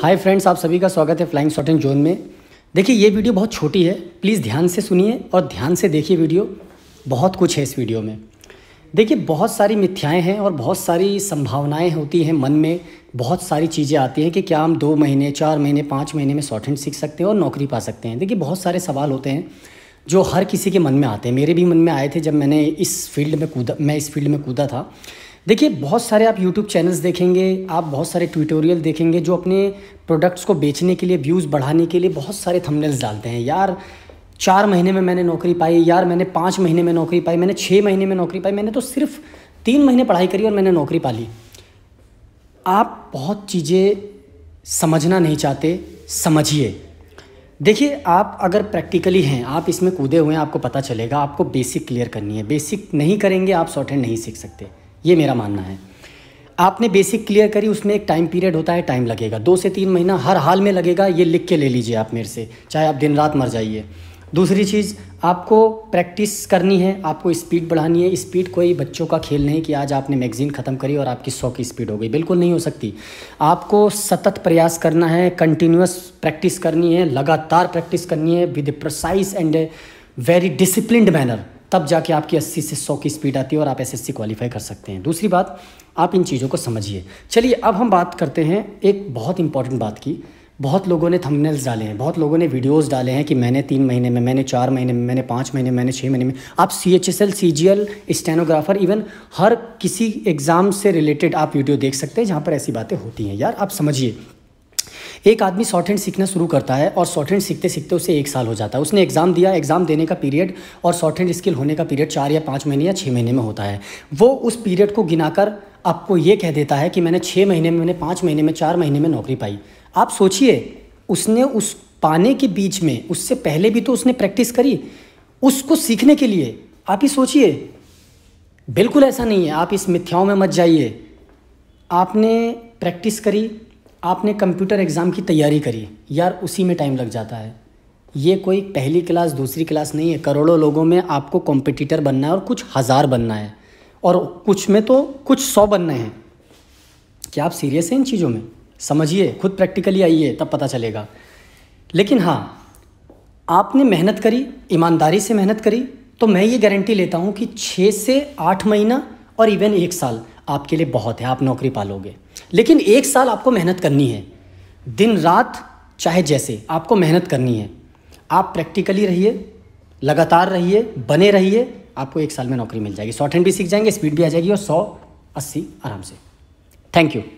hi friends आप सभी का स्वागत है फ्लाइंग शॉट एंड जोन में देखिए ये वीडियो बहुत छोटी है प्लीज़ ध्यान से सुनिए और ध्यान से देखिए वीडियो बहुत कुछ है इस वीडियो में देखिए बहुत सारी मिथ्याएं हैं और बहुत सारी संभावनाएं होती हैं मन में बहुत सारी चीज़ें आती हैं कि क्या हम दो महीने चार महीने पाँच महीने में शॉर्ट हैंड सीख सकते हैं और नौकरी पा सकते हैं देखिए बहुत सारे सवाल होते हैं जो हर किसी के मन में आते हैं मेरे भी मन में आए थे जब मैंने इस फील्ड में कूदा मैं इस फील्ड में कूदा था देखिए बहुत सारे आप यूट्यूब चैनल्स देखेंगे आप बहुत सारे ट्यूटोरियल देखेंगे जो अपने प्रोडक्ट्स को बेचने के लिए व्यूज़ बढ़ाने के लिए बहुत सारे थंबनेल्स डालते हैं यार चार महीने में मैंने नौकरी पाई यार मैंने पाँच महीने में नौकरी पाई मैंने छः महीने में नौकरी पाई मैंने तो सिर्फ तीन महीने पढ़ाई करी और मैंने नौकरी पा ली आप बहुत चीज़ें समझना नहीं चाहते समझिए देखिए आप अगर प्रैक्टिकली हैं आप इसमें कूदे हुए हैं आपको पता चलेगा आपको बेसिक क्लियर करनी है बेसिक नहीं करेंगे आप शॉर्ट हैंड नहीं सीख सकते ये मेरा मानना है आपने बेसिक क्लियर करी उसमें एक टाइम पीरियड होता है टाइम लगेगा दो से तीन महीना हर हाल में लगेगा ये लिख के ले लीजिए आप मेरे से चाहे आप दिन रात मर जाइए दूसरी चीज़ आपको प्रैक्टिस करनी है आपको स्पीड बढ़ानी है स्पीड कोई बच्चों का खेल नहीं कि आज आपने मैगजीन ख़त्म करी और आपकी सौ की स्पीड हो गई बिल्कुल नहीं हो सकती आपको सतत प्रयास करना है कंटिन्यूस प्रैक्टिस करनी है लगातार प्रैक्टिस करनी है with precise and very disciplined manner तब जाके आपकी 80 से 100 की स्पीड आती है और आप एस क्वालीफाई कर सकते हैं दूसरी बात आप इन चीज़ों को समझिए चलिए अब हम बात करते हैं एक बहुत इंपॉर्टेंट बात की बहुत लोगों ने थंबनेल्स डाले हैं बहुत लोगों ने वीडियोस डाले हैं कि मैंने तीन महीने में मैंने चार महीने में मैंने पाँच महीने में मैंने छः महीने में आप C H S L C G L stenographer even हर किसी एग्ज़ाम से रिलेटेड आप वीडियो देख सकते हैं जहाँ पर ऐसी बातें होती हैं यार आप समझिए एक आदमी शॉर्ट हैंड सीखना शुरू करता है और शॉर्ट हैंड सीखते सीखते उसे एक साल हो जाता है उसने एग्ज़ाम दिया एग्ज़ाम देने का पीरियड और शॉर्ट हैंड स्किल होने का पीरियड चार या पाँच महीने या छः महीने में होता है वो उस पीरियड को गिनाकर आपको ये कह देता है कि मैंने छः महीने में मैंने पाँच महीने में चार महीने में नौकरी पाई आप सोचिए उसने उस पाने के बीच में उससे पहले भी तो उसने प्रैक्टिस करी उसको सीखने के लिए आप ही सोचिए बिल्कुल ऐसा नहीं है आप इस मिथ्याओं में मत जाइए आपने प्रैक्टिस करी आपने कंप्यूटर एग्ज़ाम की तैयारी करी यार उसी में टाइम लग जाता है ये कोई पहली क्लास दूसरी क्लास नहीं है करोड़ों लोगों में आपको कॉम्पिटिटर बनना है और कुछ हज़ार बनना है और कुछ में तो कुछ सौ बनने हैं क्या आप सीरियस हैं इन चीज़ों में समझिए खुद प्रैक्टिकली आइए तब पता चलेगा लेकिन हाँ आपने मेहनत करी ईमानदारी से मेहनत करी तो मैं ये गारंटी लेता हूँ कि छः से आठ महीना और इवन एक साल आपके लिए बहुत है आप नौकरी पालोगे लेकिन एक साल आपको मेहनत करनी है दिन रात चाहे जैसे आपको मेहनत करनी है आप प्रैक्टिकली रहिए लगातार रहिए बने रहिए आपको एक साल में नौकरी मिल जाएगी शॉर्ट हैंड भी सीख जाएंगे स्पीड भी आ जाएगी और सौ अस्सी आराम से थैंक यू